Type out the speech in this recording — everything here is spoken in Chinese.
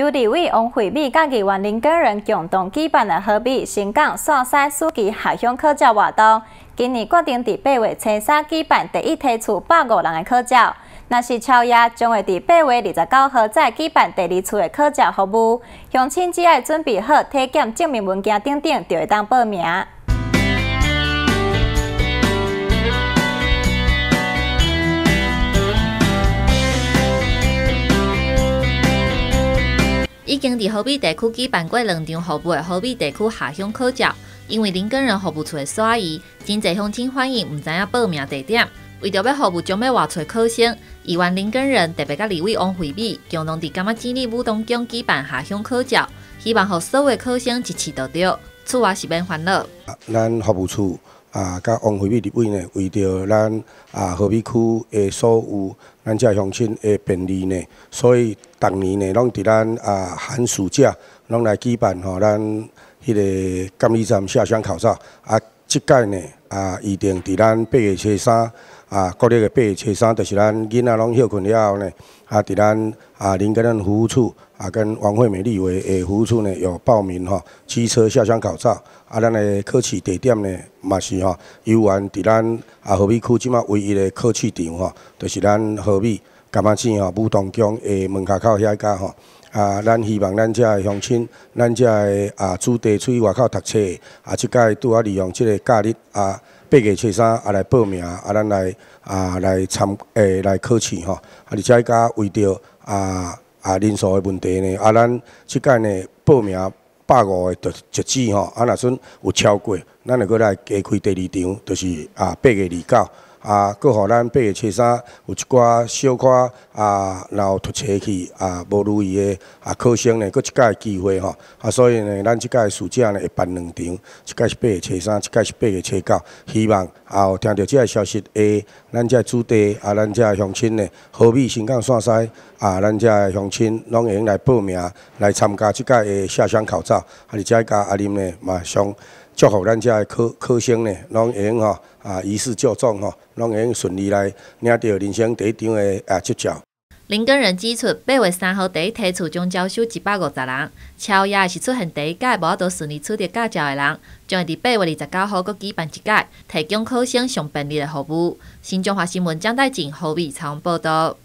由李伟、王惠美、甲台湾林根人共同举办的河北、新港、陕西暑期海乡科教活动，今年决定在八月初三举办第一梯次百五人的科教。若是超额，将会在八月二十九号再举办第二次的科教服务。乡亲只要准备好体检证明文件等等，就会当报名。已经伫河滨地区举办过两场服务的河滨地区下乡考教，因为林根人服务处的疏仪，真侪乡亲欢迎，毋知影报名地点。为着要服务将要外出考生，伊万林根人特别甲李伟王惠美共同伫甘麦千里武东境举办下乡考教，希望互所有考生一齐得到厝外是免烦恼。咱服务处。啊，甲王惠美立委呢，为着咱啊合肥区的所有咱遮乡亲的便利呢，所以逐年呢，拢伫咱啊寒暑假拢来举办吼咱迄个监理站下乡考察啊。即届呢，啊，预定伫咱八月七三，啊，国日个八月七三，就是咱囡仔拢休困了后呢，啊，伫咱啊，林家镇服务处，啊，跟王惠美丽委诶服务处呢，有报名吼，汽车下乡考试，啊，咱个考试地点呢，嘛是吼，游园伫咱啊，河尾区即马唯一个考试场吼，就是咱河尾。甘仔先吼，武当宫诶门下口遐家吼，啊，咱希望咱遮乡亲，咱遮诶啊子弟出去外口读册，啊，即届拄啊利用即个假日啊，八月初三啊来报名啊，咱来啊来参诶来考试吼，啊，而且加为着啊啊人数诶问题呢，啊咱即届呢报名百五个就就止吼，啊若准有超过，咱就再来加开第二场，就是啊八月二九。啊，搁互咱八月七三有一寡小可啊，然后拖车去啊，无如意的啊，考生呢，搁一届机会吼，啊，所以呢，咱一届暑假呢会办两场，一届是八月七三，一届是八月七九。希望啊，有听到即个消息诶，咱遮子弟啊，咱这乡亲呢，何尾、新港、山西啊，咱这乡亲拢会用来报名，来参加一届的下乡考照，啊，你加甲阿林呢，嘛相祝福咱遮的考考生呢，拢会用吼。啊！仪式较庄吼，拢会用顺利来领到人生第一张的啊执照。林根仁指出，八月三号第一批次将招收一百五十人，超雅是出现第一届无度顺利取得驾照的人，将会伫八月二十九号阁举办一届，提供考生上便利的服务。新中华新闻将代锦何伟参报道。